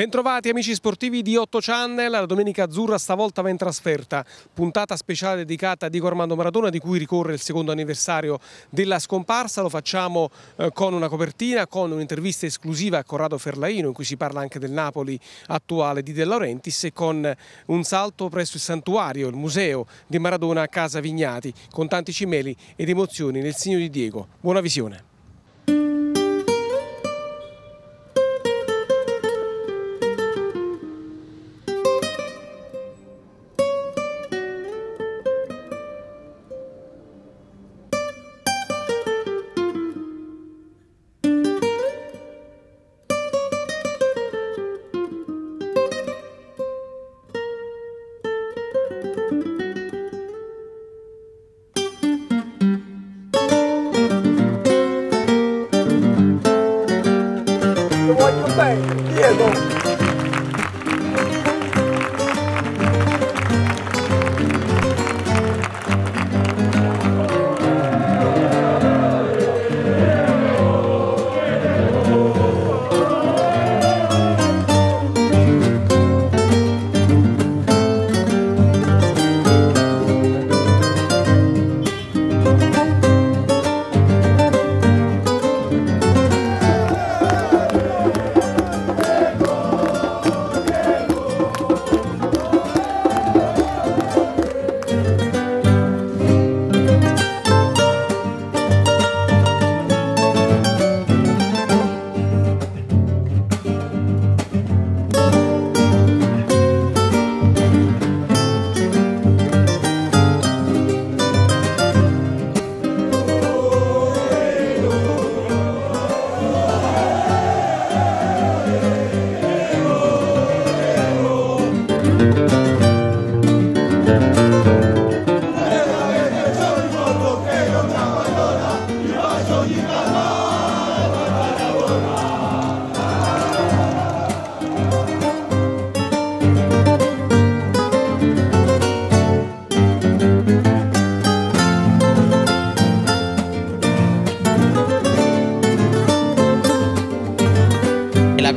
Bentrovati amici sportivi di 8 Channel, la Domenica Azzurra stavolta va in trasferta, puntata speciale dedicata a Diego Armando Maradona di cui ricorre il secondo anniversario della scomparsa, lo facciamo eh, con una copertina, con un'intervista esclusiva a Corrado Ferlaino in cui si parla anche del Napoli attuale di De Laurentiis e con un salto presso il santuario, il museo di Maradona a Casa Vignati, con tanti cimeli ed emozioni nel segno di Diego. Buona visione. 叶中。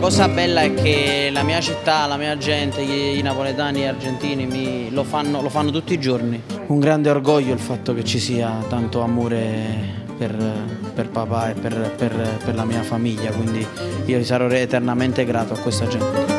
cosa bella è che la mia città, la mia gente, i napoletani e gli argentini mi, lo, fanno, lo fanno tutti i giorni. Un grande orgoglio il fatto che ci sia tanto amore per, per, papà e per, per, per, la mia famiglia, quindi io sarò eternamente grato a questa gente.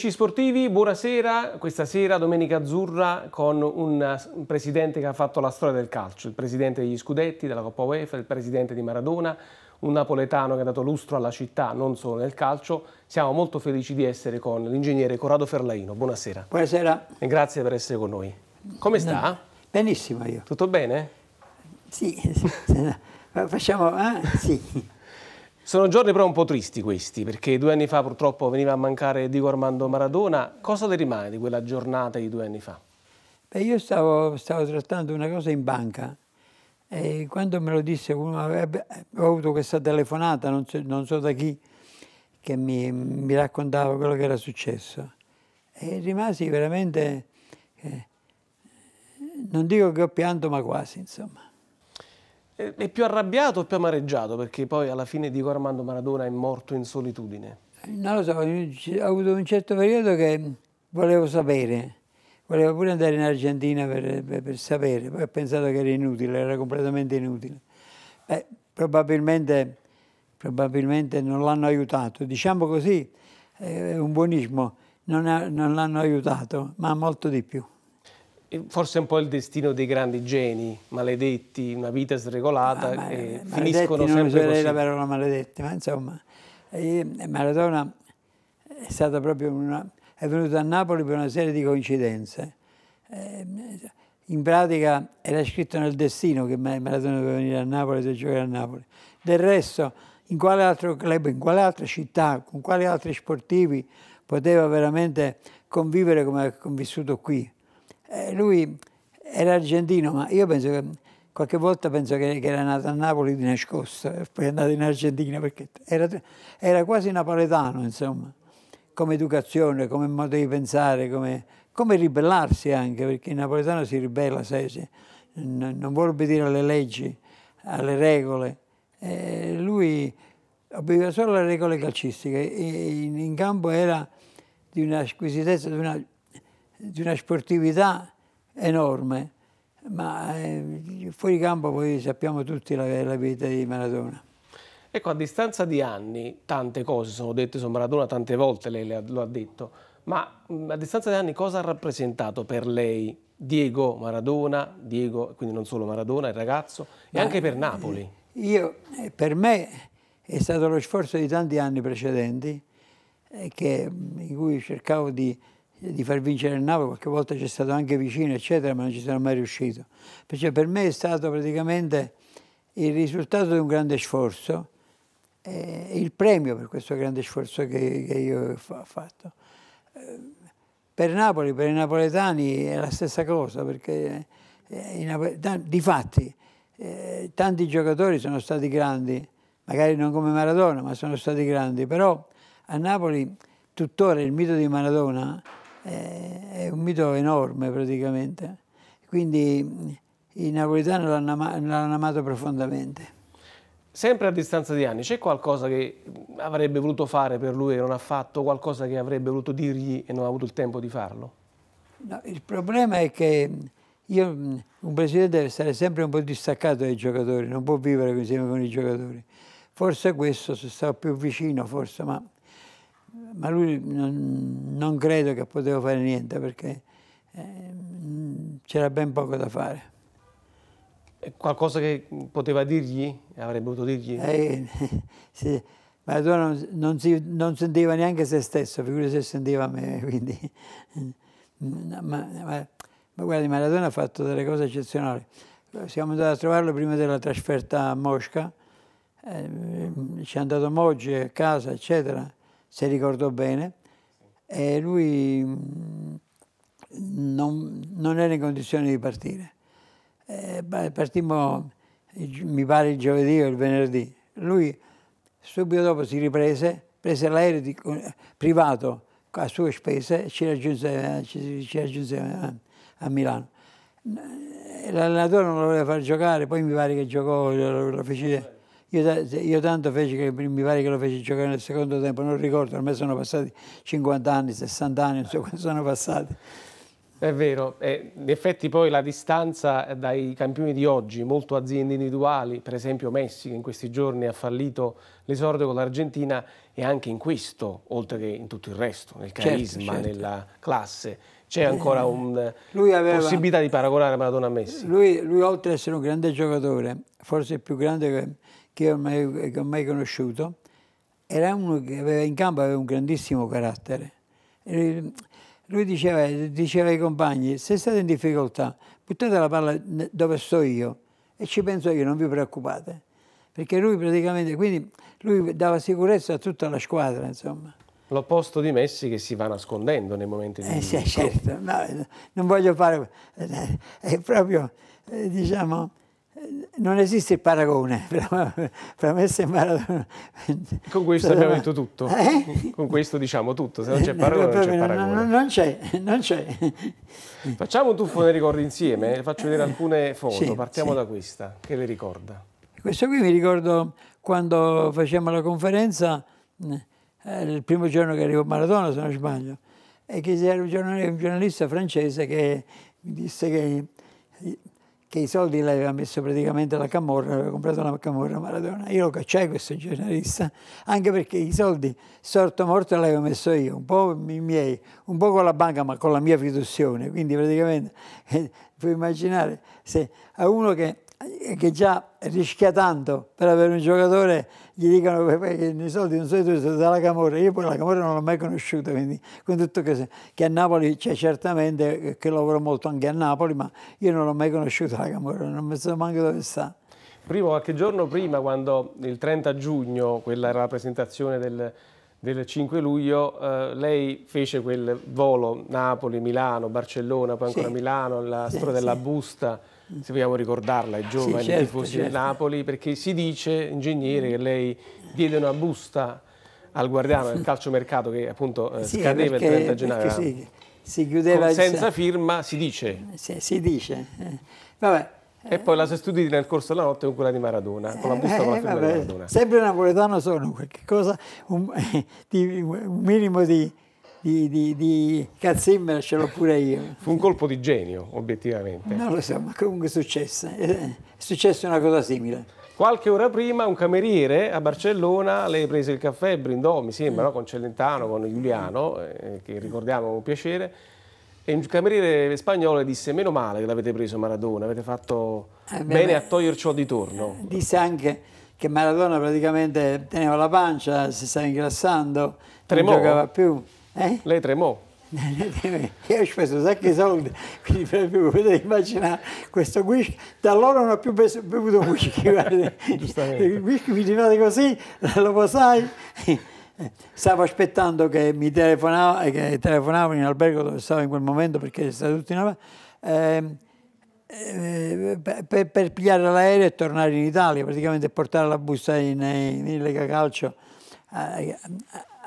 Amici sportivi, buonasera. Questa sera Domenica Azzurra con un, presidente che ha fatto la storia del calcio, il presidente degli Scudetti, della Coppa UEFA, il presidente di Maradona, un napoletano che ha dato lustro alla città, non solo nel calcio. Siamo molto felici di essere con l'ingegnere Corrado Ferlaino. Buonasera. Buonasera. E grazie per essere con noi. Come sta? benissimo io. Tutto bene? Sì, facciamo... Eh? Sì. Sono giorni però un po' tristi questi, perché due anni fa purtroppo veniva a mancare Diego Armando Maradona. Cosa ti rimane di quella giornata di due anni fa? Beh, io stavo, stavo trattando una cosa in banca e quando me lo disse uno, avrebbe, ho avuto questa telefonata, non so, non so da chi, che mi, mi, raccontava quello che era successo. E rimasi veramente, eh, non dico che ho pianto, ma quasi, insomma è più arrabbiato o più amareggiato? Perché poi alla fine Diego Armando Maradona è morto in solitudine. Eh, non lo so, ho avuto un certo periodo che volevo sapere. Volevo pure andare in Argentina per, per, per sapere, poi ho pensato che era inutile, era completamente inutile. Beh, probabilmente, probabilmente, non l'hanno aiutato, diciamo così, è eh, un buonismo, non, non l'hanno aiutato, ma molto di più forse è un po' il destino dei grandi geni, maledetti, una vita sregolata, ah, ma, e finiscono sempre non userei così. la parola maledetti, ma insomma, Maradona è stata proprio una... è venuto a Napoli per una serie di coincidenze. Eh, in pratica era scritto nel destino che Maradona doveva venire a Napoli se giocare a Napoli. Del resto, in quale altro club, in quale altra città, con quali altri sportivi poteva veramente convivere come ha convissuto qui? eh, lui era argentino, ma io penso che qualche volta penso che, che era nato a Napoli di nascosto, e eh, poi è andato in Argentina perché era, era quasi napoletano, insomma, come educazione, come modo di pensare, come, come ribellarsi anche, perché il napoletano si ribella, sai, se, non vuole obbedire alle leggi, alle regole. Eh, lui obbediva solo alle regole calcistiche, in, in campo era di una squisitezza, di una di una sportività enorme, ma eh, fuori campo poi sappiamo tutti la, la vita di Maradona. Ecco, a distanza di anni, tante cose sono dette su Maradona, tante volte lei lo ha detto, ma a distanza di anni cosa ha rappresentato per lei Diego Maradona, Diego, quindi non solo Maradona, il ragazzo, ma e anche per Napoli? Eh, io, eh, per me è stato lo sforzo di tanti anni precedenti, eh, che, in cui cercavo di di far vincere il Napoli, qualche volta c'è stato anche vicino, eccetera, ma non ci sono mai riuscito. Perciò per me è stato praticamente il risultato di un grande sforzo e eh, il premio per questo grande sforzo che, che io ho fatto. Eh, per Napoli, per i napoletani è la stessa cosa, perché eh, di fatti eh, tanti giocatori sono stati grandi, magari non come Maradona, ma sono stati grandi, però a Napoli tuttora il mito di Maradona eh, è un mito enorme praticamente. Quindi i napoletani l'hanno amato, amato profondamente. Sempre a distanza di anni, c'è qualcosa che avrebbe voluto fare per lui e non ha fatto, qualcosa che avrebbe voluto dirgli e non ha avuto il tempo di farlo? No, il problema è che io, un presidente deve stare sempre un po' distaccato dai giocatori, non può vivere insieme con i giocatori. Forse questo, se sta più vicino, forse, ma ma lui non, non, credo che poteva fare niente perché eh, c'era ben poco da fare. Qualcosa che poteva dirgli? Avrebbe potuto dirgli? Eh, sì, ma non, non, si, non, sentiva neanche se stesso, figurati se sentiva me, quindi... Ma, ma, ma guardi, Maradona ha fatto delle cose eccezionali. Siamo andati a trovarlo prima della trasferta a Mosca, eh, ci è andato Moggi a casa, eccetera se ricordo bene, e lui mm, non, non era in condizione di partire. Eh, partimmo, mi pare, il giovedì o il venerdì. Lui subito dopo si riprese, prese l'aereo eh, privato a sue spese e ci raggiunse, eh, ci, ci raggiunse a, a, Milano. L'allenatore non lo voleva far giocare, poi mi pare che giocò, lo, lo fece io, io tanto feci che mi pare che lo feci giocare nel secondo tempo, non ricordo, ormai sono passati 50 anni, 60 anni, non so quanti sono passati. È vero, eh, in effetti poi la distanza dai campioni di oggi, molto aziende individuali, per esempio Messi che in questi giorni ha fallito l'esordio con l'Argentina, e anche in questo, oltre che in tutto il resto, nel certo, carisma, certo, certo. nella classe, c'è ancora eh, una eh, possibilità di paragonare Maradona a Messi. Lui, lui, oltre ad essere un grande giocatore, forse il più grande che ormai eh, ho mai conosciuto, era uno che aveva in campo aveva un grandissimo carattere. E lui diceva, diceva, ai compagni, se state in difficoltà, buttate la palla dove sto io e ci penso io, non vi preoccupate. Perché lui praticamente, quindi lui dava sicurezza a tutta la squadra, insomma. L'opposto di Messi che si va nascondendo nei momenti di... Eh sì, certo, no, non voglio fare... Eh, è proprio, eh, diciamo eh, non esiste il paragone, fra Messi e Maradona. Con questo abbiamo detto tutto, eh? con questo diciamo tutto, se non c'è paragone non c'è eh, paragone. Non, c'è, non c'è. Facciamo un tuffo nei ricordi insieme, faccio vedere alcune foto, sì, partiamo sì. da questa, che le ricorda? Questo qui mi ricordo quando facevamo la conferenza, eh, il primo giorno che arrivò Maradona se non sbaglio, e che c'era un giornalista francese che mi disse che che i soldi l'aveva messo praticamente la camorra, aveva comprato una camorra a Maradona. Io lo cacciai questo giornalista, anche perché i soldi sorto morto l'avevo messo io, un po' i miei, un po' con la banca, ma con la mia fiduzione. Quindi praticamente eh, puoi immaginare se a uno che, che già rischia tanto per avere un giocatore gli dicono che i soldi non sono tuoi, sono dalla Camorra. Io poi la Camorra non l'ho mai conosciuta, quindi con tutto che, che a Napoli c'è certamente, eh, che lavoro molto anche a Napoli, ma io non l'ho mai conosciuta la Camorra, non mi so neanche dove sta. Primo, qualche giorno prima, quando il 30 giugno, quella era la presentazione del, del 5 luglio, eh, lei fece quel volo Napoli, Milano, Barcellona, poi ancora sì. Milano, la storia sì, della busta se vogliamo ricordarla, ai giovani sì, certo, tifosi certo. di Napoli, perché si dice, ingegnere, che lei diede una busta al guardiano del calciomercato che appunto eh, sì, scadeva perché, il 30 gennaio. Si, si chiudeva Con, senza il... firma, si dice. Si, si dice. Eh. vabbè. E poi la eh, sestuditi nel corso della notte con quella di Maradona, con la busta eh, con la firma vabbè, di Maradona. Sempre napoletano sono, qualcosa, un, un minimo di, di, di, di Katzimer ce l'ho pure io. Fu un colpo di genio, obiettivamente. Non lo so, ma comunque è successa. Eh. È successa una cosa simile. Qualche ora prima un cameriere a Barcellona le prese il caffè, brindò, mi sembra, no? con Celentano, con Giuliano, eh, che ricordiamo con piacere, e un cameriere spagnolo disse meno male che l'avete preso Maradona, avete fatto eh, bene beh, a toglierciò di torno. Disse anche che Maradona praticamente teneva la pancia, si stava ingrassando, Tremò. non giocava più. Eh? Lei tremò. Io ho speso sacchi di soldi, quindi potete immaginare questo whisky. Da allora non ho più bevuto whisky. Il whisky mi tirate così, lo sai. Stavo aspettando che mi telefonava, che telefonavo in albergo dove stavo in quel momento perché stato tutto in avanti. Ehm, eh, eh, per, per, pigliare l'aereo e tornare in Italia, praticamente portare la busta in, in Lega Calcio. Eh,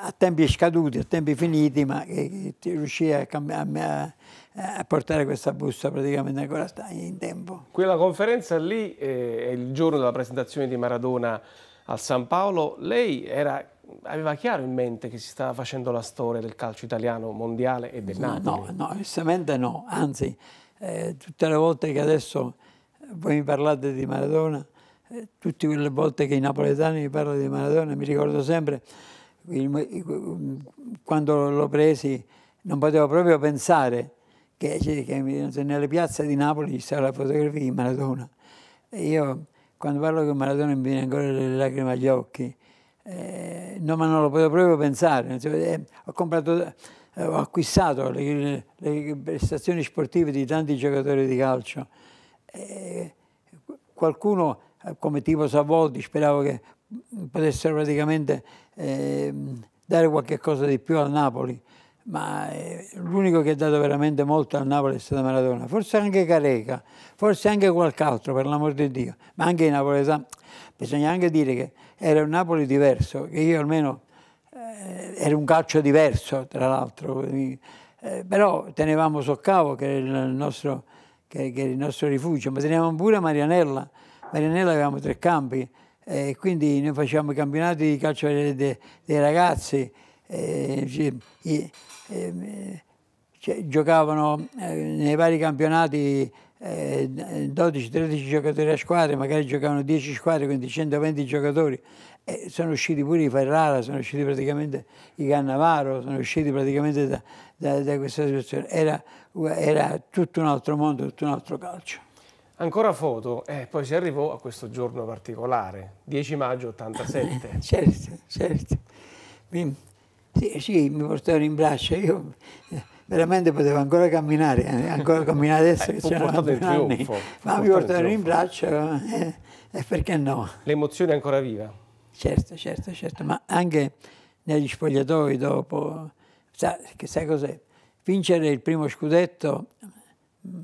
a tempi scaduti, a tempi finiti, ma che, che riuscì a, a, a, portare questa busta praticamente ancora in tempo. Quella conferenza lì eh, è il giorno della presentazione di Maradona al San Paolo. Lei era, aveva chiaro in mente che si stava facendo la storia del calcio italiano mondiale e del Napoli? No, no, esattamente no. Anzi, eh, tutte le volte che adesso voi mi parlate di Maradona, eh, tutte quelle volte che i napoletani mi parlano di Maradona, mi ricordo sempre Mm, quando l'ho presi non potevo proprio pensare che, cioè, che nelle piazze di Napoli ci sarà la fotografia di Maradona. E io quando parlo con Maradona mi viene ancora le lacrime agli occhi. Eh, no, ma non lo potevo proprio pensare. Eh, ho, comprato, eh, ho acquistato le, le, prestazioni sportive di tanti giocatori di calcio. Eh, qualcuno, eh, come tipo Savoldi, speravo che potessero praticamente eh, dare qualche cosa di più al Napoli, ma eh, l'unico che ha dato veramente molto al Napoli è stato Maradona, forse anche Careca, forse anche qualche altro, per l'amor di Dio, ma anche i napoletani. Bisogna anche dire che era un Napoli diverso, che io almeno eh, era un calcio diverso, tra l'altro, eh, però tenevamo Soccavo, che era il nostro che, che era il nostro rifugio, ma tenevamo pure Marianella. Marianella avevamo tre campi, eh, quindi noi facciamo i campionati di calcio dei, dei ragazzi, eh, i, cioè, giocavano eh, nei vari campionati 12-13 eh, giocatori a squadra, magari giocavano 10 squadre, quindi 120 giocatori. E sono usciti pure i Ferrara, sono usciti praticamente i Cannavaro, sono usciti praticamente da, da, da questa situazione. Era, era tutto un altro mondo, tutto un altro calcio. Ancora foto, e eh, poi si arrivò a questo giorno particolare, 10 maggio 87. certo, certo. Mi, sì, sì, mi portarono in braccio, io eh, veramente potevo ancora camminare, eh, ancora camminare adesso eh, che c'erano anni, ma mi portarono in braccio e eh, eh, perché no? L'emozione è ancora viva? Certo, certo, certo, ma anche negli spogliatoi dopo, sa, che sai cos'è? Vincere il primo scudetto mm,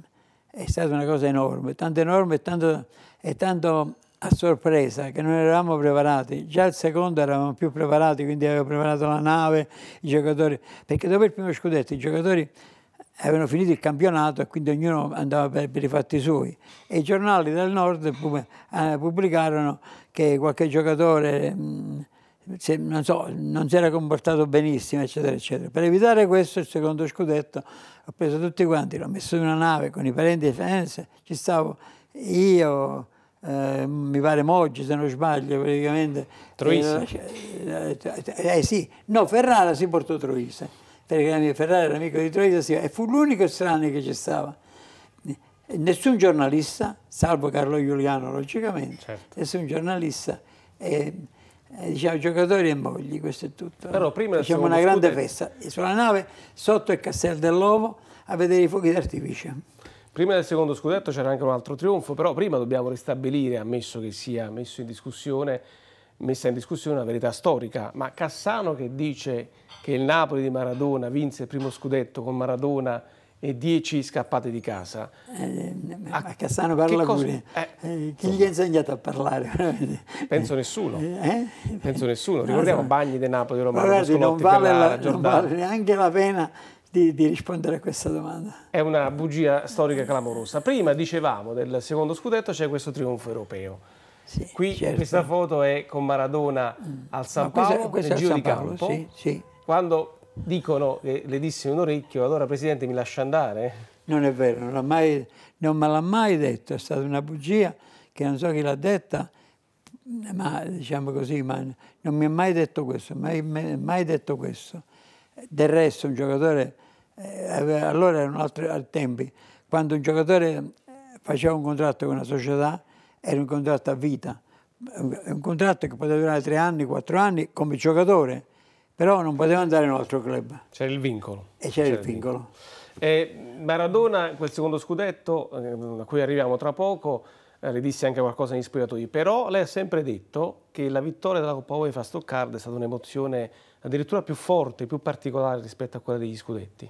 è stata una cosa enorme, tanto enorme e tanto, e tanto a sorpresa che non eravamo preparati. Già al secondo eravamo più preparati, quindi avevo preparato la nave, i giocatori, perché dopo il primo scudetto i giocatori avevano finito il campionato e quindi ognuno andava per, per, i fatti suoi. E i giornali del nord eh, pubblicarono che qualche giocatore mh, mm, non, so, non si era comportato benissimo, eccetera, eccetera. Per evitare questo, il secondo scudetto ho preso tutti quanti, l'ho messo in una nave con i parenti di Firenze, ci stavo io, eh, mi pare Moggi se non sbaglio praticamente. Troisa? Eh, cioè, eh, eh, sì, no, Ferrara si portò Troisa, perché la mia Ferrara era amico di Troisa sì, e fu l'unico strano che ci stava. Nessun giornalista, salvo Carlo Giuliano logicamente, certo. nessun giornalista. Eh, eh, diciamo, giocatori e mogli, questo è tutto. Eh. Però prima Facciamo una grande scudetto. festa eh, sulla nave sotto il Castel dell'Ovo a vedere i fuochi d'artificio. Prima del secondo scudetto c'era anche un altro trionfo, però prima dobbiamo ristabilire, ammesso che sia messo in discussione, messa in discussione una verità storica, ma Cassano che dice che il Napoli di Maradona vinse il primo scudetto con Maradona e 10 scappate di casa. Eh, a, Cassano parla cosa, pure. Eh. eh, chi gli ha insegnato a parlare? Penso nessuno. Eh? eh? Penso nessuno. Ricordiamo no, Bagni di Napoli, Romano, Guardate, non, vale la, non vale neanche la pena di, di, rispondere a questa domanda. È una bugia storica clamorosa. Prima dicevamo del secondo scudetto c'è questo trionfo europeo. Sì, Qui certo. questa foto è con Maradona mm. al San Paolo, questo, questo nel giro di campo. Sì, sì. Quando dicono che le disse un orecchio, allora Presidente mi lascia andare? Non è vero, non, mai, non me l'ha mai detto, è stata una bugia che non so chi l'ha detta, ma diciamo così, ma non mi ha mai detto questo, mai, mai detto questo. Del resto un giocatore, eh, allora erano altri tempi, quando un giocatore eh, faceva un contratto con una società era un contratto a vita, un contratto che poteva durare tre anni, quattro anni come giocatore, però non poteva andare in un altro club. C'era il vincolo. E c'era il vincolo. E Maradona, quel secondo scudetto, eh, a cui arriviamo tra poco, eh, le disse anche qualcosa negli spogliatoi, però lei ha sempre detto che la vittoria della Coppa UEFA a Stoccarda è stata un'emozione addirittura più forte, più particolare rispetto a quella degli scudetti.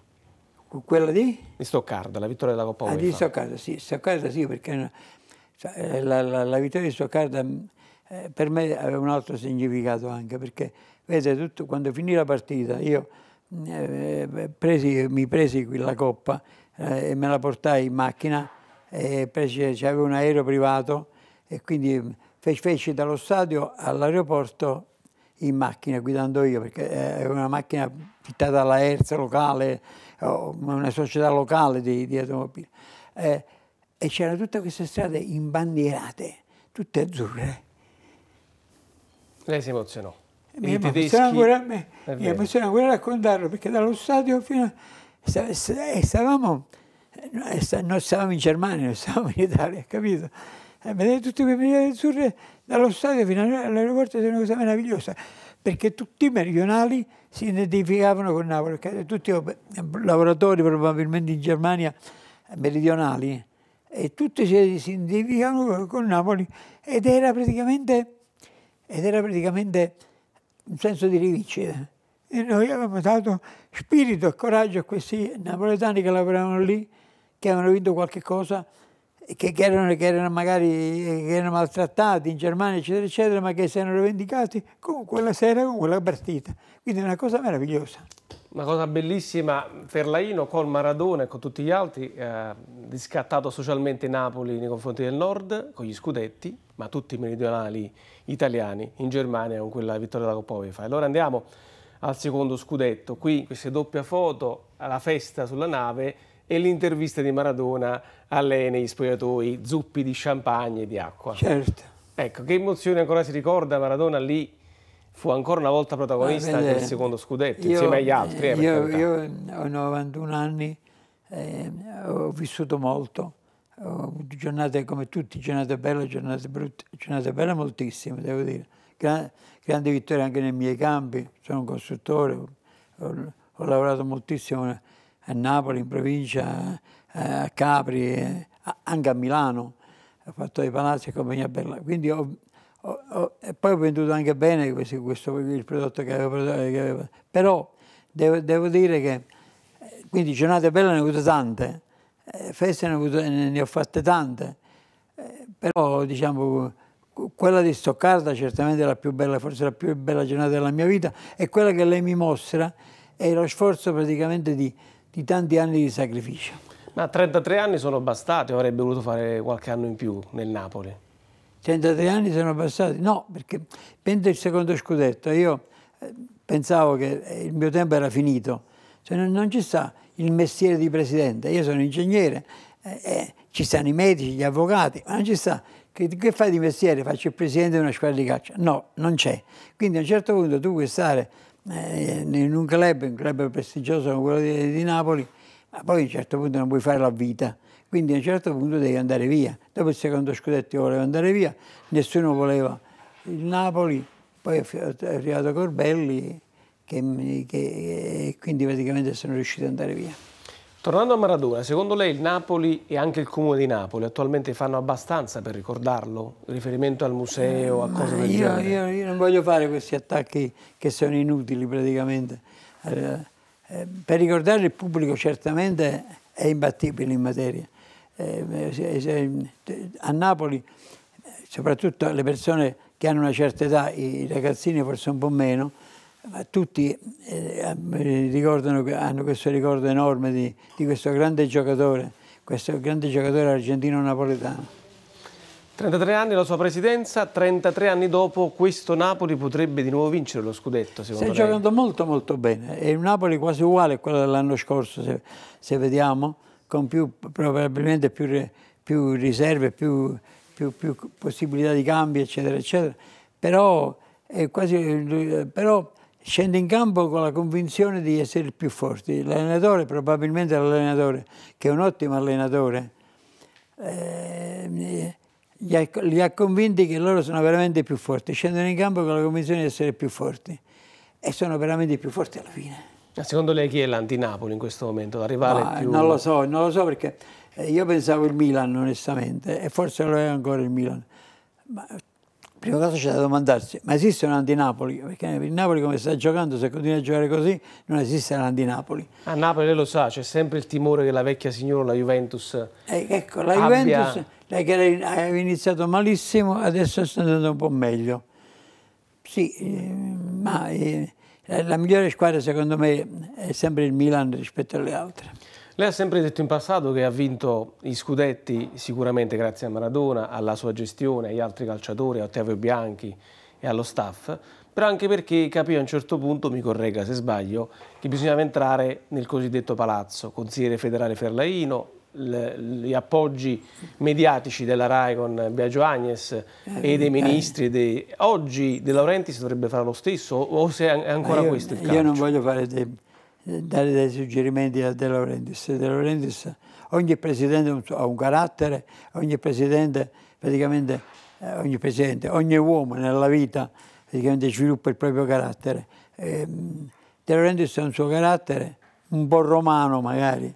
Quella di? Di Stoccarda, la vittoria della Coppa UEFA. Ah, di Stoccarda, sì, Stoccarda sì, perché eh, la, la, la vittoria di Stoccarda mm, eh, per me aveva un altro significato anche, perché Vedete, tutto, quando finì la partita io eh, eh presi, mi presi quella coppa eh, e me la portai in macchina, eh, c'avevo un aereo privato e quindi mm, feci, feci dallo stadio all'aeroporto in macchina, guidando io, perché era eh, una macchina fittata dalla Hertz locale, una società locale di, di automobili. Eh, e c'erano tutte queste strade imbandierate, tutte azzurre. Lei si emozionò. Eh, mi emoziona, ancora, mi, mi ancora raccontarlo perché dallo stadio fino a... Eh, stavamo, eh, non stavamo in Germania, non stavamo in Italia, capito? Vedere tutte quelle migliaia di turre dallo stadio fino all'aeroporto è una cosa meravigliosa perché tutti i meridionali si identificavano con Napoli, tutti i lavoratori probabilmente in Germania meridionali e tutti si identificavano con Napoli ed era praticamente, ed era praticamente un senso di riviccia. E noi avevamo dato spirito e coraggio a questi napoletani che lavoravano lì, che avevano vinto qualche cosa, che, che, erano, che erano, magari eh, che erano maltrattati in Germania, eccetera, eccetera, ma che si erano rivendicati con quella sera, con quella partita. Quindi è una cosa meravigliosa. Una cosa bellissima, Ferlaino con Maradona e con tutti gli altri, eh, riscattato socialmente Napoli nei confronti del Nord, con gli scudetti, ma tutti i meridionali italiani, in Germania con quella vittoria da Coppa UEFA. Allora andiamo al secondo scudetto, qui questa doppia foto, la festa sulla nave e l'intervista di Maradona a lei negli spogliatoi, zuppi di champagne e di acqua. Certo. Ecco, che emozione ancora si ricorda Maradona lì fu ancora una volta protagonista ah, del secondo scudetto, io, insieme agli altri. Eh, io, io, ho 91 anni, eh, ho vissuto molto, ho avuto giornate come tutti, giornate belle, giornate brutte, giornate belle moltissime, devo dire. Gran, grande vittoria anche nei miei campi, sono un costruttore, ho, ho lavorato moltissimo a Napoli, in provincia, a Capri, eh, anche a Milano, ho fatto dei palazzi e compagnia bella. Quindi ho, Oh, oh, e poi ho venduto anche bene questo, questo il prodotto che avevo, che però devo, devo, dire che eh, quindi giornate belle ne ho avute tante eh, feste ne ho, avute, ne ho fatte tante eh, però diciamo quella di Stoccarda certamente è la più bella, forse la più bella giornata della mia vita e quella che lei mi mostra è lo sforzo praticamente di, di tanti anni di sacrificio. Ma 33 anni sono bastati, avrebbe voluto fare qualche anno in più nel Napoli? 33 anni sono passati? No, perché prendo il secondo scudetto, io eh, pensavo che eh, il mio tempo era finito, cioè, non, non, ci sta il mestiere di presidente, io sono ingegnere, eh, eh, ci stanno i medici, gli avvocati, ma non ci sta. Che, che fai di mestiere? Faccio il presidente di una squadra di calcio? No, non c'è. Quindi a un certo punto tu puoi stare eh, in un club, un club prestigioso come quello di, di Napoli, ma poi a un certo punto non puoi fare la vita quindi a un certo punto devi andare via. Dopo il secondo scudetto volevo andare via, nessuno voleva il Napoli, poi è arrivato Corbelli che, che, e quindi praticamente sono riuscito ad andare via. Tornando a Maradona, secondo lei il Napoli e anche il Comune di Napoli attualmente fanno abbastanza per ricordarlo? Riferimento al museo, a cose del io, genere? Io, io, non voglio fare questi attacchi che sono inutili praticamente. Eh, eh, per ricordare il pubblico certamente è imbattibile in materia, Ehm, eh, a Napoli soprattutto le persone che hanno una certa età, i ragazzini forse un po' meno, ma tutti eh, eh, ricordano, hanno questo ricordo enorme di, di questo grande giocatore, questo grande giocatore argentino-napoletano. 33 anni la sua presidenza, 33 anni dopo questo Napoli potrebbe di nuovo vincere lo scudetto secondo me. Sta giocando molto molto bene e il Napoli quasi uguale a quello dell'anno scorso se, se vediamo con più, probabilmente più, più riserve, più, più, più, possibilità di cambi, eccetera, eccetera. Però, quasi, però, scende in campo con la convinzione di essere il più forte. L'allenatore, probabilmente l'allenatore, che è un ottimo allenatore, eh, li, ha, li ha convinti che loro sono veramente più forti. Scendono in campo con la convinzione di essere più forti. E sono veramente più forti alla fine. Secondo lei chi è l'anti-Napoli in questo momento? La rivale Ma, più... Non lo so, non lo so perché eh, io pensavo il Milan onestamente e forse lo è ancora il Milan. Ma prima cosa c'è da domandarsi, ma esiste un anti-Napoli? Perché il Napoli come sta giocando, se continua a giocare così, non esiste un anti-Napoli. A Napoli lei lo sa, c'è sempre il timore che la vecchia signora, la Juventus... Eh, ecco, la abbia... Juventus, lei che aveva iniziato malissimo, adesso sta andando un po' meglio. Sì, eh, ma... Eh, eh, la migliore squadra secondo me è sempre il Milan rispetto alle altre. Lei ha sempre detto in passato che ha vinto i scudetti sicuramente grazie a Maradona, alla sua gestione, agli altri calciatori, a Ottavio Bianchi e allo staff, però anche perché capì a un certo punto, mi corregga se sbaglio, che bisognava entrare nel cosiddetto palazzo, consigliere federale Ferlaino, gli appoggi mediatici della RAI con Biagio Agnes eh, e dei eh. ministri. Eh. Dei... Oggi De Laurentiis dovrebbe fare lo stesso o se è ancora eh, io, questo il caso? Io non voglio dei, dare dei suggerimenti a De Laurentiis. De Laurentiis ogni presidente ha un carattere, ogni presidente praticamente, eh, ogni, presidente, ogni uomo nella vita praticamente sviluppa il proprio carattere. Eh, De Laurentiis ha un suo carattere, un po' romano magari,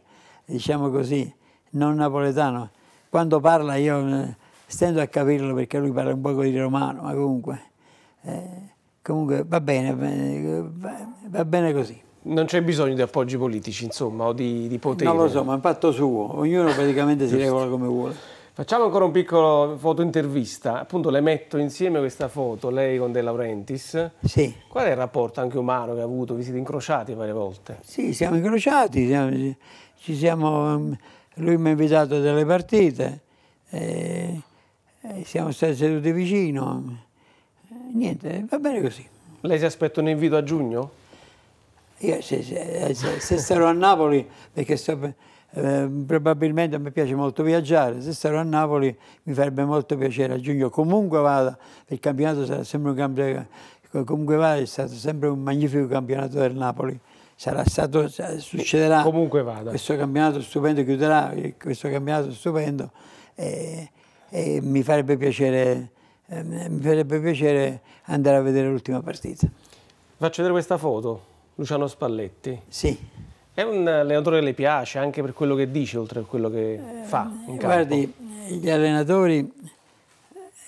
diciamo così, non napoletano. Quando parla io eh, stendo a capirlo perché lui parla un po' di romano, ma comunque, eh, comunque va bene, va bene così. Non c'è bisogno di appoggi politici, insomma, o di, di potere. Non lo so, ma è un fatto suo, ognuno praticamente si regola come vuole. Facciamo ancora un piccolo foto intervista, appunto le metto insieme questa foto, lei con De Laurentiis. Sì. Qual è il rapporto anche umano che ha avuto? Vi siete incrociati varie volte? Sì, siamo incrociati, siamo, ci siamo lui mi ha invitato a delle partite, e, siamo stati seduti vicino, niente, va bene così. Lei si aspetta un invito a giugno? Io se, se, eh, se, se sarò a Napoli, perché sto, eh, probabilmente mi piace molto viaggiare, se sarò a Napoli mi farebbe molto piacere a giugno, comunque vada, il campionato sarà sempre un campionato, comunque vada, è stato sempre un magnifico campionato del Napoli sarà stato, succederà Comunque vada. questo campionato stupendo, chiuderà eh, questo campionato stupendo e, e mi, farebbe piacere, eh, mi farebbe piacere andare a vedere l'ultima partita. Faccio vedere questa foto, Luciano Spalletti. Sì. È un allenatore che le piace anche per quello che dice, oltre a quello che eh, fa. Eh, guardi, gli allenatori,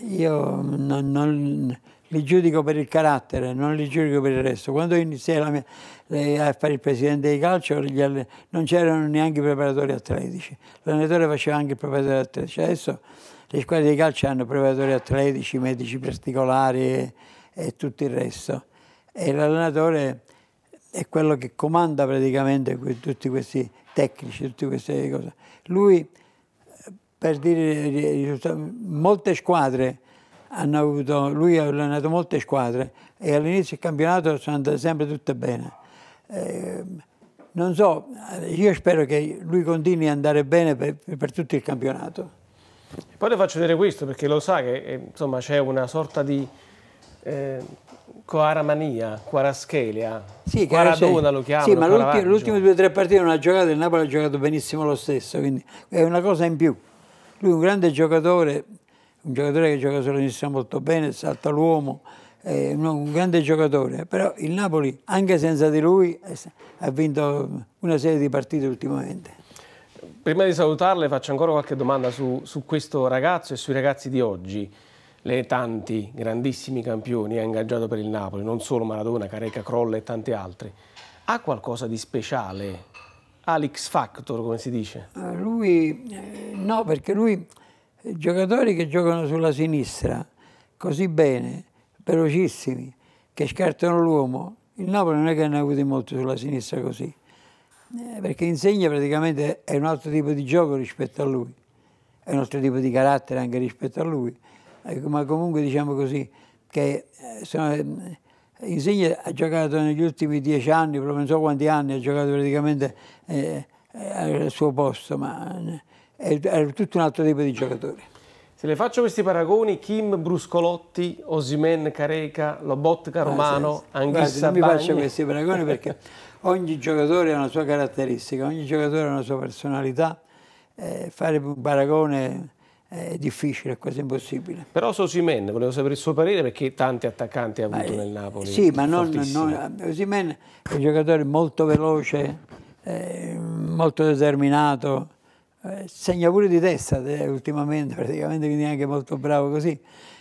io non, non, li giudico per il carattere, non li giudico per il resto. Quando iniziai mia, a fare il presidente di calcio non c'erano neanche i preparatori atletici, l'allenatore faceva anche il preparatore atletico, cioè, adesso le squadre di calcio hanno preparatori atletici, medici particolari e, e tutto il resto. E l'allenatore è quello che comanda praticamente tutti questi tecnici, tutte queste cose. Lui, per dire, molte squadre avuto, lui ha allenato molte squadre e all'inizio del campionato sono andate sempre tutte bene. Eh, non so, io spero che lui continui ad andare bene per, per tutto il campionato. poi le faccio vedere questo perché lo sa che eh, c'è una sorta di eh, coaramania, quaraschelia, sì, quaradona lo chiamano. Sì, ma l'ultimo due o tre partite non ha giocato e il Napoli ha giocato benissimo lo stesso, quindi è una cosa in più. Lui è un grande giocatore, un giocatore che gioca sulla sinistra molto bene, salta l'uomo, è un grande giocatore, però il Napoli anche senza di lui ha vinto una serie di partite ultimamente. Prima di salutarle faccio ancora qualche domanda su, su questo ragazzo e sui ragazzi di oggi. Le tanti grandissimi campioni ha ingaggiato per il Napoli, non solo Maradona, Careca, Crolla e tanti altri. Ha qualcosa di speciale? Alex Factor, come si dice? Eh, lui, eh, no, perché lui giocatori che giocano sulla sinistra così bene, velocissimi, che scartano l'uomo. Il Napoli non è che ne ha avuti molti sulla sinistra così, eh, perché Insegna praticamente è un altro tipo di gioco rispetto a lui, è un altro tipo di carattere anche rispetto a lui, ecco, ma comunque diciamo così che eh, sono, eh, Insigne ha giocato negli ultimi dieci anni, proprio non so quanti anni, ha giocato praticamente eh, al suo posto, ma è tutto un altro tipo di giocatore. Se le faccio questi paragoni, Kim Bruscolotti, Osimen Careca, Lobotka ah, Romano, ah, Anghissa Guarda, Non mi faccio questi paragoni perché ogni giocatore ha una sua caratteristica, ogni giocatore ha una sua personalità. Eh, fare un paragone è difficile, è quasi impossibile. Però Sosimen, volevo sapere il suo parere perché tanti attaccanti ha avuto ma, eh, nel Napoli. Sì, ma non, non, Osimen è un giocatore molto veloce, eh, molto determinato, eh, segna pure di testa ultimamente, praticamente quindi anche molto bravo così.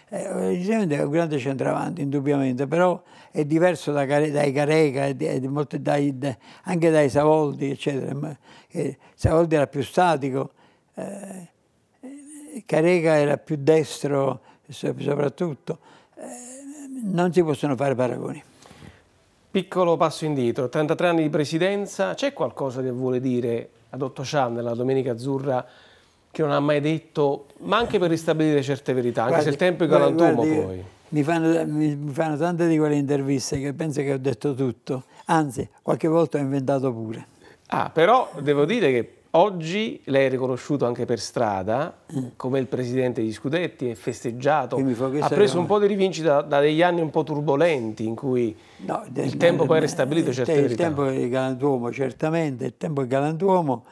Eh, è un grande centravanti, indubbiamente, però è diverso da, dai Careca, e, e eh, molto, dai, da, anche dai Savoldi, eccetera. Ma, eh, Savoldi era più statico, eh, Careca era più destro soprattutto. Eh, non si possono fare paragoni. Piccolo passo indietro, 33 anni di presidenza, c'è qualcosa che vuole dire ad Otto Chan, la Domenica Azzurra, che non ha mai detto, ma anche per ristabilire certe verità, guardi, anche se il tempo è galantumo poi. Mi fanno, mi fanno, tante di quelle interviste che penso che ho detto tutto, anzi qualche volta ho inventato pure. Ah, però devo dire che Oggi lei è riconosciuto anche per strada mm. come il presidente di Scudetti, è festeggiato, ha preso un po' di rivincita da degli anni un po' turbolenti in cui no, del, il tempo del, poi ha ristabilito certe il verità. Il tempo di galantuomo, certamente, il tempo di galantuomo,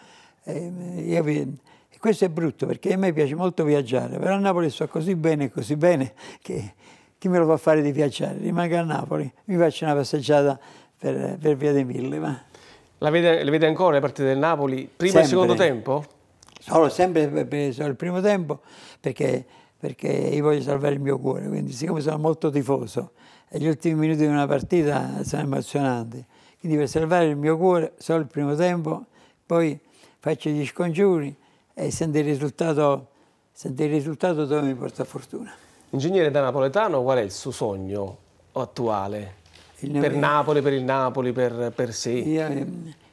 eh, io vi, questo è brutto perché a me piace molto viaggiare, però a Napoli sto così bene, e così bene, che chi me lo fa fare di viaggiare? Rimango a Napoli, mi faccio una passeggiata per, per Via dei Mille, ma... Vede, le vede ancora le partite del Napoli, prima sempre. e secondo tempo? Solo sempre per, il primo tempo, perché, perché, io voglio salvare il mio cuore, quindi siccome sono molto tifoso e gli ultimi minuti di una partita sono emozionanti, quindi per salvare il mio cuore solo il primo tempo, poi faccio gli scongiuri e sento il risultato, sento il risultato dove mi porta fortuna. Ingegnere da napoletano, qual è il suo sogno attuale? Napoli, per Napoli, per il Napoli, per, per sé. Io, eh,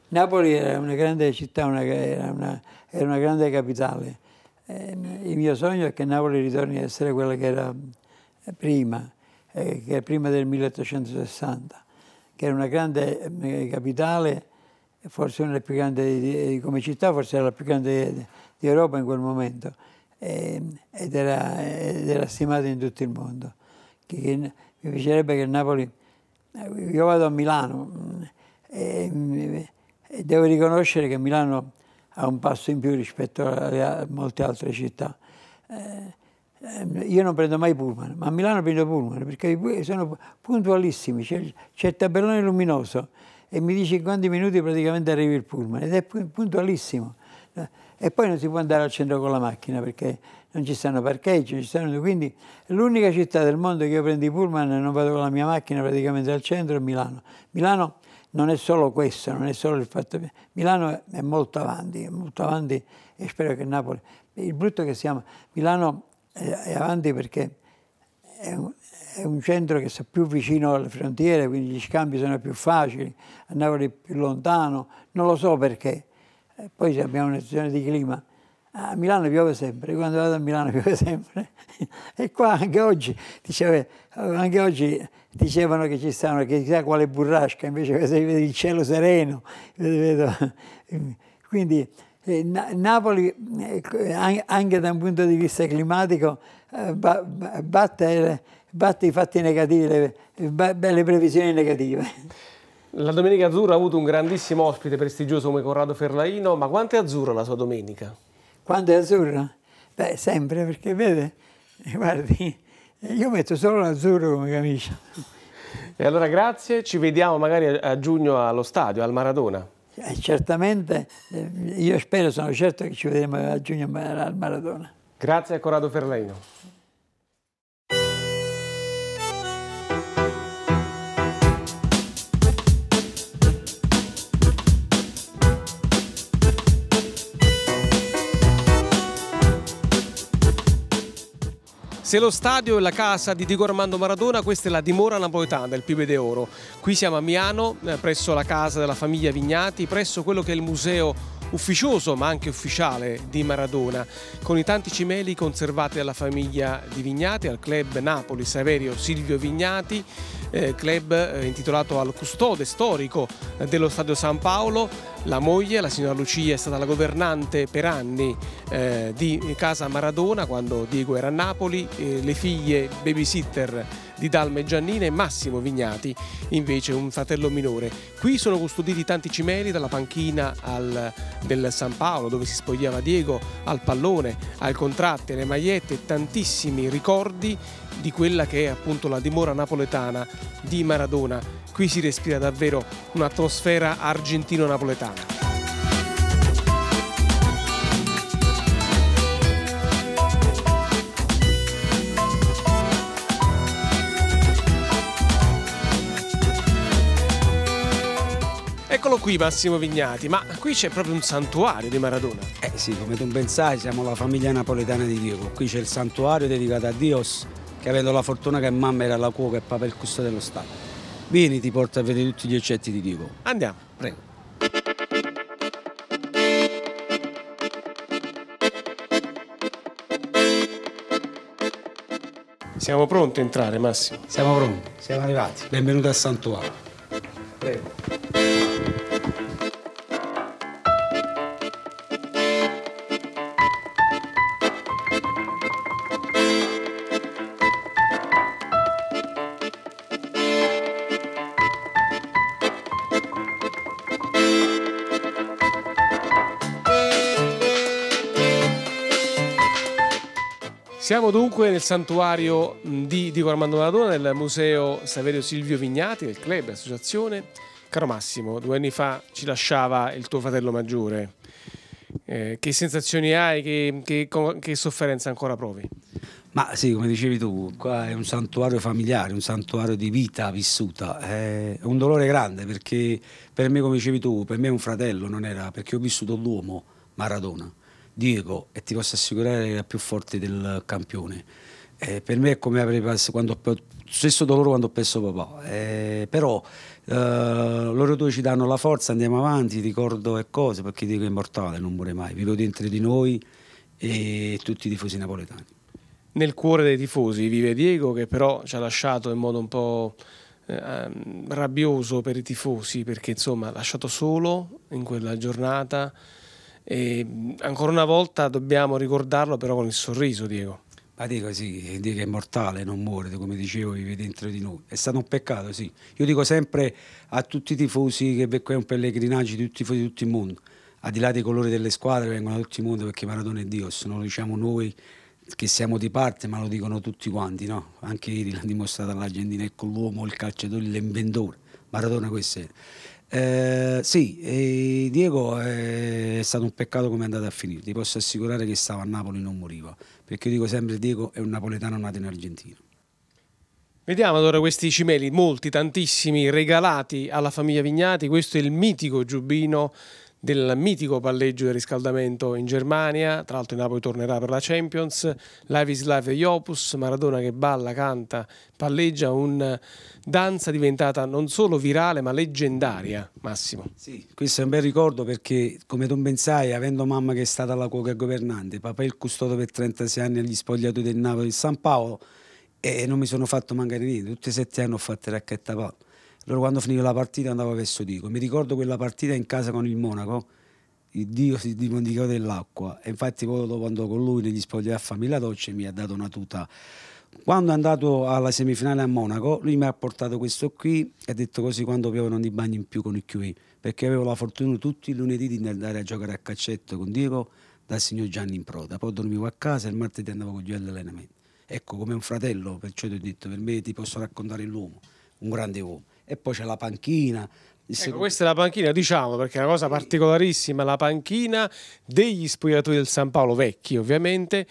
Napoli era una grande città, una, era, una, era, una, grande capitale. Eh, il mio sogno è che Napoli ritorni a essere quella che era eh, prima, che era prima del 1860, che era una grande capitale, forse una delle più grandi come città, forse era la più grande di Europa in quel momento ed era, ed era stimata in tutto il mondo. Che, che mi piacerebbe che Napoli eh, io vado a Milano mm, e, e devo riconoscere che Milano ha un passo in più rispetto a, molte altre città. Eh, ehm, io non prendo mai pullman, ma a Milano prendo pullman perché sono puntualissimi, c'è, il tabellone luminoso e mi dice in quanti minuti praticamente arrivi il pullman ed è puntualissimo. Eh, e poi non si può andare al centro con la macchina perché non ci stanno parcheggi, non ci stanno... Quindi l'unica città del mondo che io prendo i pullman e non vado con la mia macchina praticamente al centro è Milano. Milano non è solo questo, non è solo il fatto... Milano è molto avanti, è molto avanti e spero che Napoli... Il brutto che siamo... Milano è avanti perché è un, è un centro che sta più vicino alle frontiere, quindi gli scambi sono più facili, a Napoli è più lontano, non lo so perché. Eh, poi abbiamo una situazione di clima a Milano piove sempre, quando vado a Milano piove sempre. e qua anche oggi, diceva, anche oggi, dicevano che ci stavano chissà quale burrasca, invece vedo il cielo sereno. Vedo, Quindi eh, Napoli, eh, anche da un punto di vista climatico, eh, batte, batte, i fatti negativi, le, le previsioni negative. La Domenica Azzurra ha avuto un grandissimo ospite prestigioso come Corrado Ferlaino, ma quanto è azzurra la sua domenica? Quando è azzurro? Beh, sempre, perché vede, eh, guardi, io metto solo l'azzurro come camicia. E allora grazie, ci vediamo magari a giugno allo stadio, al Maradona. Eh, certamente, eh, io spero, sono certo che ci vedremo a giugno al Maradona. Grazie a Corrado Ferleino. Se lo stadio è la casa di Diego Armando Maradona, questa è la dimora napoletana, del Pibe d'Oro. Qui siamo a Milano, eh, presso la casa della famiglia Vignati, presso quello che è il museo ufficioso ma anche ufficiale di Maradona, con i tanti cimeli conservati dalla famiglia di Vignati, al club Napoli Saverio Silvio Vignati, eh, club eh, intitolato al custode storico eh, dello Stadio San Paolo la moglie, la signora Lucia, è stata la governante per anni eh, di Casa Maradona quando Diego era a Napoli, eh, le figlie babysitter di Dalma e Giannina e Massimo Vignati, invece un fratello minore. Qui sono custoditi tanti cimeli, dalla panchina al, del San Paolo dove si spogliava Diego, al pallone, al contratte, alle magliette, tantissimi ricordi di quella che è appunto la dimora napoletana di Maradona qui si respira davvero un'atmosfera argentino-napoletana. Eccolo qui Massimo Vignati, ma qui c'è proprio un santuario di Maradona. Eh sì, come tu ben sai, siamo la famiglia napoletana di Diego. Qui c'è il santuario dedicato a Dios, che avendo la fortuna che mamma era la cuoca e papà il custode dello Stato. Vieni, ti porto a vedere tutti gli oggetti di Diego. Andiamo. Prego. Siamo pronti a entrare, Massimo? Siamo pronti, siamo arrivati. Benvenuto a Santuario. Prego. Siamo dunque nel santuario di Diego Armando Maradona, nel museo Saverio Silvio Vignati, del club, associazione. Caro Massimo, due anni fa ci lasciava il tuo fratello maggiore. Eh, che sensazioni hai, che, che, che sofferenza ancora provi? Ma sì, come dicevi tu, qua è un santuario familiare, un santuario di vita vissuta. Eh, è un dolore grande perché per me, come dicevi tu, per me è un fratello, non era perché ho vissuto l'uomo Maradona Diego e ti posso assicurare che era più forte del campione. Eh, per me è come avrei perso quando ho, stesso dolore quando ho perso papà. Eh, però eh, loro due ci danno la forza, andiamo avanti, ricordo e cose, perché Diego è immortale, non muore mai, vivo dentro di noi e tutti i tifosi napoletani. Nel cuore dei tifosi vive Diego che però ci ha lasciato in modo un po' ehm, rabbioso per i tifosi perché insomma lasciato solo in quella giornata e ancora una volta dobbiamo ricordarlo però con il sorriso, Diego. Ma dico sì, Diego è mortale, non muore, come dicevo, vive dentro di noi. È stato un peccato, sì. Io dico sempre a tutti i tifosi che qui è un pellegrinaggio di tutti i tifosi di tutto il mondo. Al di là dei colori delle squadre vengono da tutto il mondo perché Maradona è Dio, se non lo diciamo noi che siamo di parte, ma lo dicono tutti quanti, no? Anche ieri l'ha dimostrato l'Argentina, ecco l'uomo, il calciatore, l'inventore. Maradona questo è. Eh, sì, eh, Diego è stato un peccato come è andato a finire. Ti posso assicurare che stava a Napoli e non moriva, perché io dico sempre Diego è un napoletano nato in Argentina. Vediamo allora questi cimeli, molti, tantissimi, regalati alla famiglia Vignati. Questo è il mitico giubbino del mitico palleggio del riscaldamento in Germania, tra l'altro il Napoli tornerà per la Champions, Live is Live Iopus, Maradona che balla, canta, palleggia, una eh, danza diventata non solo virale ma leggendaria, Massimo. Sì, questo è un bel ricordo perché come tu ben sai, avendo mamma che è stata la cuoca governante, papà il custode per 36 anni agli spogliatoi del Napoli e San Paolo, e non mi sono fatto mancare niente, tutti i sette anni ho fatto racchetta palla allora quando finiva la partita andavo verso Dico. Mi ricordo quella partita in casa con il Monaco, il Dio si dimenticò dell'acqua e infatti poi dopo andò con lui negli spogliatoi a farmi la doccia e mi ha dato una tuta. Quando è andato alla semifinale a Monaco, lui mi ha portato questo qui e ha detto così quando piove non ti bagni in più con il QE, perché avevo la fortuna tutti i lunedì di andare a giocare a caccetto con Diego dal signor Gianni in Proda, poi dormivo a casa e il martedì andavo con gli allenamenti. Ecco, come un fratello, perciò ti ho detto, per me ti posso raccontare l'uomo, un grande uomo e poi c'è la panchina. Ecco, questa è la panchina, diciamo, perché è una cosa particolarissima, la panchina degli spogliatori del San Paolo vecchi, ovviamente,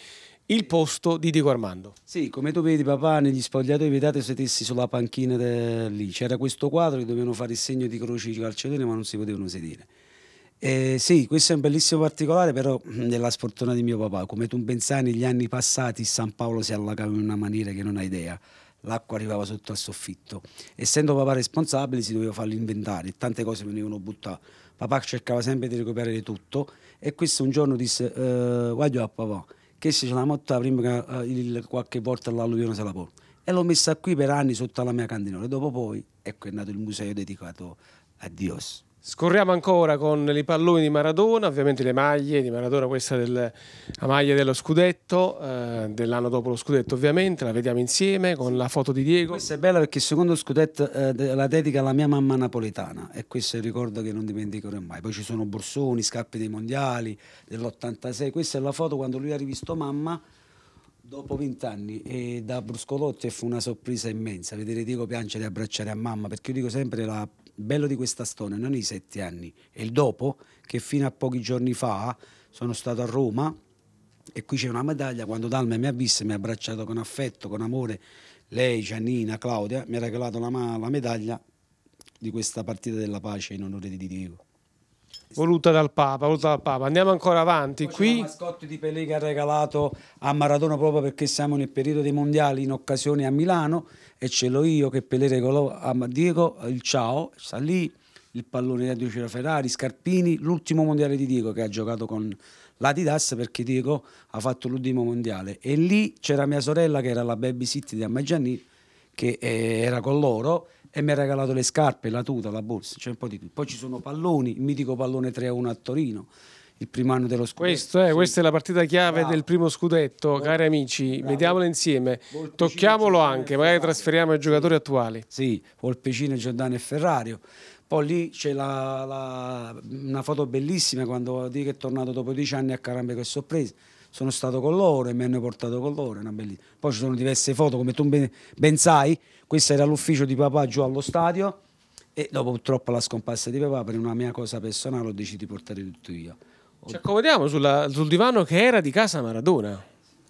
il posto di Dico Armando. Sì, come tu vedi papà, negli spogliatoi vietate sedersi sulla panchina de... lì, c'era questo quadro che dovevano fare il segno di croce di calciatori ma non si potevano sedere. Eh, sì, questo è un bellissimo particolare, però mm, della sfortuna di mio papà, come tu pensai negli anni passati, San Paolo si allagava in una maniera che non hai idea l'acqua arrivava sotto al soffitto. Essendo papà responsabile si doveva fare l'inventario e tante cose venivano buttate. Papà cercava sempre di recuperare tutto e questo un giorno disse, eh, guaglio a papà, che se ce la motta prima che eh, il, qualche volta all'alluvione se la porta. E l'ho messa qui per anni sotto la mia candinola. Dopo poi, ecco, è nato il museo dedicato a Dios. Scorriamo ancora con i palloni di Maradona, ovviamente le maglie di Maradona, questa è del, la maglia dello scudetto, eh, dell'anno dopo lo scudetto ovviamente, la vediamo insieme con la foto di Diego. Questa è bella perché secondo lo scudetto eh, la dedica alla mia mamma napoletana e questo è il ricordo che non dimenticherò mai. Poi ci sono Borsoni, Scappi dei Mondiali dell'86, questa è la foto quando lui ha rivisto mamma dopo 20 anni e da Bruscolotti fu una sorpresa immensa vedere Diego piangere e abbracciare a mamma perché io dico sempre la il bello di questa storia non i sette anni, è il dopo, che fino a pochi giorni fa sono stato a Roma e qui c'è una medaglia, quando Dalma mi ha visto, e mi ha abbracciato con affetto, con amore, lei, Giannina, Claudia, mi ha regalato la, la medaglia di questa partita della pace in onore di Diego voluta dal Papa, voluta dal Papa. Andiamo ancora avanti. Poi qui... La mascotte di Pelé che ha regalato a Maradona proprio perché siamo nel periodo dei mondiali in occasione a Milano e ce l'ho io che Pelé regalò a Diego il ciao, sta lì il pallone di c'era Ferrari, Scarpini, l'ultimo mondiale di Diego che ha giocato con l'Adidas perché Diego ha fatto l'ultimo mondiale e lì c'era mia sorella che era la babysitter di Amma Gianni che eh, era con loro e mi ha regalato le scarpe, la tuta, la borsa, c'è cioè un po' di tutto. Poi ci sono palloni, il mitico pallone 3-1 a Torino, il primo anno dello scudetto. Questo è, eh, sì. Questa è la partita chiave Bravo. del primo scudetto, Bravo. cari amici, Bravo. vediamola insieme, Volpecino, tocchiamolo Giordano anche, magari trasferiamo i giocatori attuali. Sì, Volpecino, Giordano e Ferrario. Poi lì c'è la, la, una foto bellissima quando dico che è tornato dopo dieci anni a Carambe che sorpresa sono stato con loro e mi hanno portato con loro. Poi ci sono diverse foto, come tu ben sai, questo era l'ufficio di papà giù allo stadio e dopo purtroppo la scomparsa di papà per una mia cosa personale ho deciso di portare tutto io. Ci accomodiamo sulla, sul divano che era di casa Maradona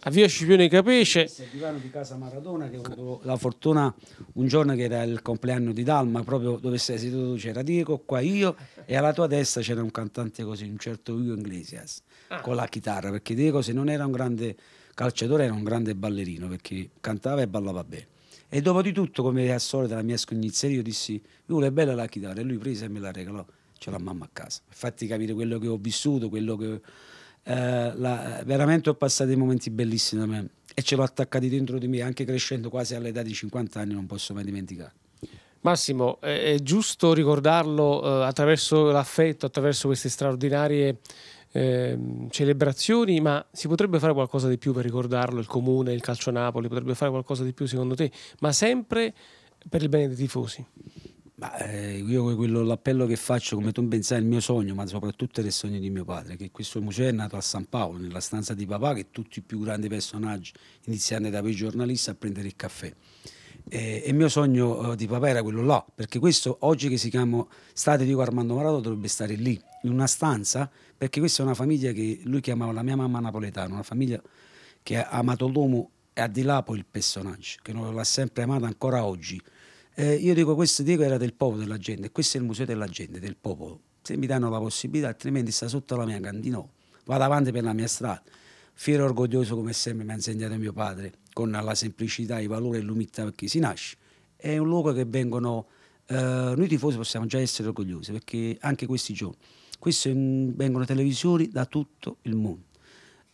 a Via Scipione Il Servivano di casa Maradona, che ho avuto la fortuna un giorno che era il compleanno di Dalma, proprio dove sei seduto c'era Diego, qua io, e alla tua destra c'era un cantante così, un certo Hugo Iglesias, ah. con la chitarra, perché Diego se non era un grande calciatore era un grande ballerino, perché cantava e ballava bene. E dopo di tutto, come al solito, la mia scognizzeria, io dissi, Giulio è bella la chitarra, e lui prese e me la regalò, ce la mamma a casa. Fatti capire quello che ho vissuto, quello che eh, la, veramente ho passato dei momenti bellissimi da me e ce l'ho attaccati dentro di me, anche crescendo quasi all'età di 50 anni, non posso mai dimenticare. Massimo, è giusto ricordarlo eh, attraverso l'affetto, attraverso queste straordinarie eh, celebrazioni, ma si potrebbe fare qualcosa di più per ricordarlo, il comune, il calcio Napoli, potrebbe fare qualcosa di più secondo te, ma sempre per il bene dei tifosi. Ma eh, io quello, l'appello che faccio, come tu pensai, il mio sogno, ma soprattutto il sogno di mio padre, che questo museo è nato a San Paolo, nella stanza di papà, che tutti i più grandi personaggi, iniziando da quei giornalisti, a prendere il caffè. E, il mio sogno eh, di papà era quello là, perché questo oggi che si chiama Stadio di Armando Marato dovrebbe stare lì, in una stanza, perché questa è una famiglia che lui chiamava la mia mamma napoletana, una famiglia che ha amato l'uomo e ha di là poi il personaggio, che l'ha sempre amata ancora oggi eh, io dico questo, Diego era del popolo della gente, questo è il museo della gente, del popolo. Se mi danno la possibilità, altrimenti sta sotto la mia cantino, vado avanti per la mia strada. Fiero e orgoglioso come sempre mi ha insegnato mio padre, con la semplicità, i valori e l'umiltà perché si nasce. È un luogo che vengono, eh, noi tifosi possiamo già essere orgogliosi perché anche questi giorni, queste vengono televisioni da tutto il mondo,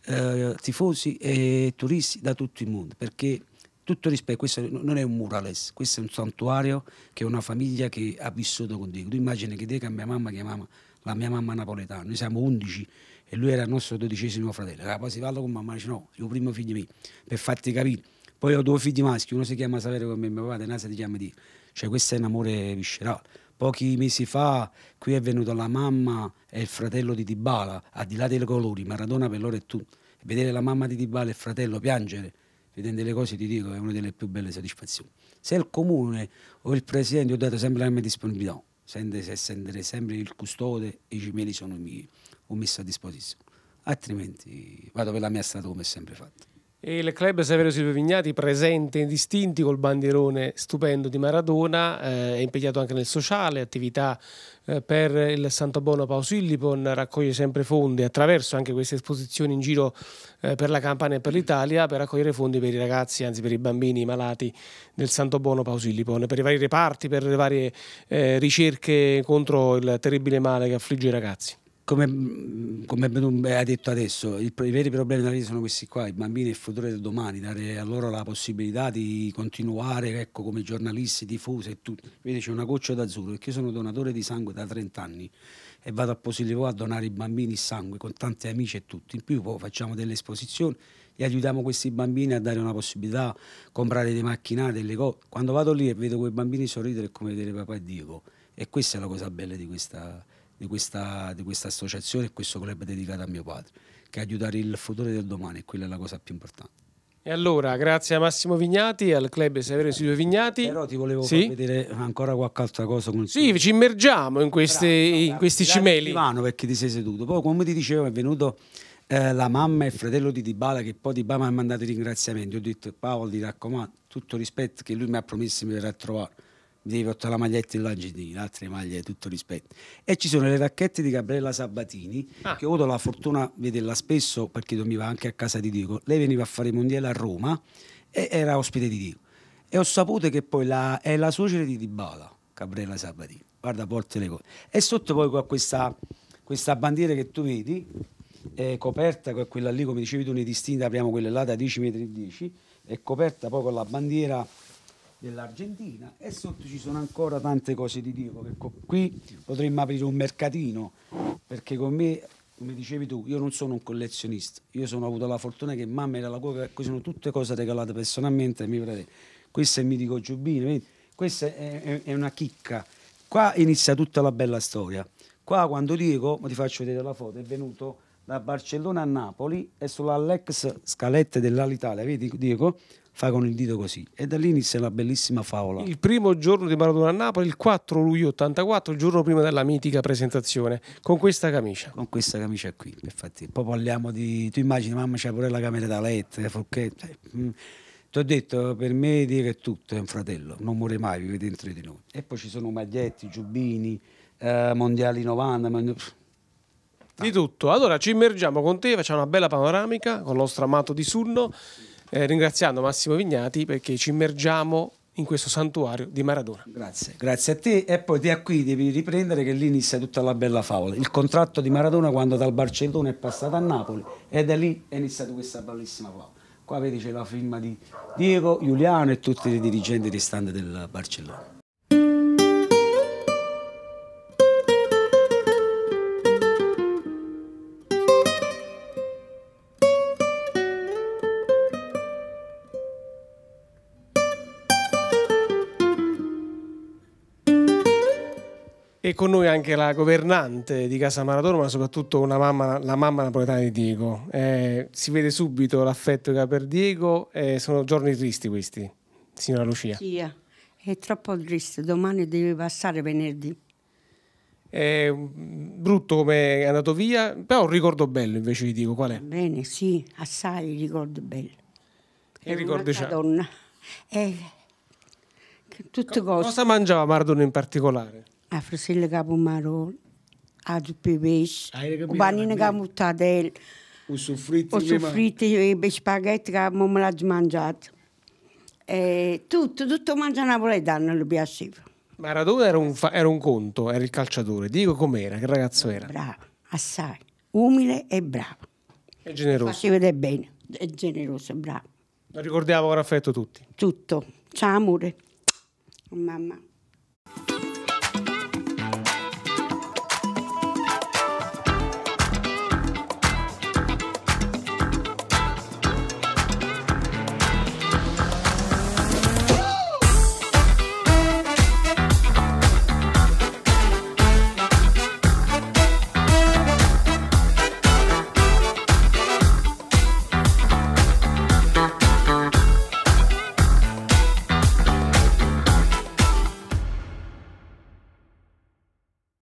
eh, tifosi e turisti da tutto il mondo, perché tutto rispetto, questo non è un murales, questo è un santuario che è una famiglia che ha vissuto con te. Tu immagini che te che mia mamma chiamava la mia mamma napoletana, noi siamo 11 e lui era il nostro dodicesimo fratello. Allora, poi si parla con mamma, dice no, il primo figlio mio, per farti capire. Poi ho due figli maschi, uno si chiama Saverio come mio padre, l'altro si chiama di. Cioè questo è un amore viscerale. Pochi mesi fa qui è venuta la mamma e il fratello di Dibala, al di là dei colori, Maradona per loro è tu. Vedere la mamma di Dibala e il fratello piangere vedendo le cose ti dico è una delle più belle soddisfazioni. Se il comune o il presidente ho dato sempre la mia disponibilità, sempre, sempre, sempre il custode e i cimeli sono miei, ho messo a disposizione, altrimenti vado per la mia strada come sempre fatto. E il club Saverio Silvio Vignati presente in distinti col bandierone stupendo di Maradona, eh, è impegnato anche nel sociale, attività eh, per il Santo Bono Pausillipon, raccoglie sempre fondi attraverso anche queste esposizioni in giro eh, per la Campania e per l'Italia per raccogliere fondi per i ragazzi, anzi per i bambini malati del Santo Bono Pausillipon, per i vari reparti, per le varie eh, ricerche contro il terribile male che affligge i ragazzi come, mm, come hai detto adesso, il, i veri problemi della vita sono questi qua, i bambini e il futuro del domani, dare a loro la possibilità di continuare ecco, come giornalisti, tifosi e tutto. Vedi c'è una goccia d'azzurro, perché io sono donatore di sangue da 30 anni e vado a Posilivo a donare i bambini il sangue con tanti amici e tutti. In più poi facciamo delle esposizioni e aiutiamo questi bambini a dare una possibilità, a comprare dei macchinari, delle cose. Quando vado lì e vedo quei bambini sorridere è come vedere papà e Dio. E questa è la cosa bella di questa di questa, di questa associazione e questo club dedicato a mio padre, che è aiutare il futuro del domani e quella è la cosa più importante. E allora, grazie a Massimo Vignati, al club Severo Studio Vignati. Però ti volevo sì? vedere ancora qualche altra cosa. Con sì, ci immergiamo in, queste, bravo, in bravo, questi cimeli. Divano perché ti sei seduto. Poi, come ti dicevo, è venuto eh, la mamma e il fratello di Dibala, che poi Dibala mi ha mandato i ringraziamenti. ho detto, Paolo, ti raccomando, tutto rispetto che lui mi ha promesso di verrà a trovare mi devi portare la maglietta in Langini, altre maglie, tutto rispetto. E ci sono le racchette di Gabriella Sabatini, ah. che ho avuto la fortuna di vederla spesso perché dormiva anche a casa di Dico. Lei veniva a fare i mondiali a Roma e era ospite di Dico. E ho saputo che poi la, è la suocera di Dibala, Gabriella Sabatini. Guarda, porte le cose. E sotto poi qua questa, questa bandiera che tu vedi, è coperta con quella lì, come dicevi tu, ne distinta, apriamo quella là da 10 metri e 10, è coperta poi con la bandiera dell'Argentina e sotto ci sono ancora tante cose di Dio. Qui potremmo aprire un mercatino, perché con me, come dicevi tu, io non sono un collezionista, io sono avuto la fortuna che mamma era la cuoca, qui sono tutte cose regalate personalmente a mio fratello. Questo è il mitico Giubbino, questa è, è una chicca. Qua inizia tutta la bella storia. Qua quando Diego, ti faccio vedere la foto, è venuto da Barcellona a Napoli e sull'Alex scalette dell'Alitalia, vedi Diego? fa con il dito così. E da lì inizia una bellissima favola. Il primo giorno di Maradona a Napoli, il 4 luglio 84, il giorno prima della mitica presentazione, con questa camicia. Con questa camicia qui, infatti. Poi parliamo di... Tu immagini, mamma c'è pure la camera da letto, le eh, forchette. Eh, mm. Ti ho detto, per me dire che tutto è un fratello, non muore mai, vive dentro di noi. E poi ci sono maglietti, giubbini, eh, mondiali 90, mondiali... Di tutto. Allora ci immergiamo con te, facciamo una bella panoramica con il nostro amato di Sunno eh, ringraziando Massimo Vignati perché ci immergiamo in questo santuario di Maradona. Grazie, grazie a te. E poi da qui devi riprendere che lì inizia tutta la bella favola. Il contratto di Maradona quando dal Barcellona è passato a Napoli e da lì è iniziata questa bellissima favola. Qua vedi c'è la firma di Diego, Giuliano e tutti i dirigenti restanti del Barcellona. con noi anche la governante di Casa Maradona, ma soprattutto mamma, la mamma napoletana di Diego. Eh, si vede subito l'affetto che ha per Diego, eh, sono giorni tristi questi, signora Lucia. Sì, eh. è troppo triste, domani deve passare venerdì. È mm, brutto come è andato via, però un ricordo bello invece di Diego, qual è. Bene, sì, assai ricordo bello. E ricordo c'è? Donna. È... Eh, Tutte cose. Cosa mangiava Maradona in particolare? Afrosilga Bumarol, Adu Pibesh, Banina Mutadel, o soffritto, o soffritto e spaghetti che abbiamo mangiato. E tutto, tutto mangia napoletano lo piaceva. Maradona era un, era un conto, era il calciatore. Dico com'era, che ragazzo era. Bravo, assai, umile e bravo. E generoso. Faceva vedere bene, è generoso, bravo. Lo ricordiamo con affetto tutti. Tutto, ciao amore. Mamma.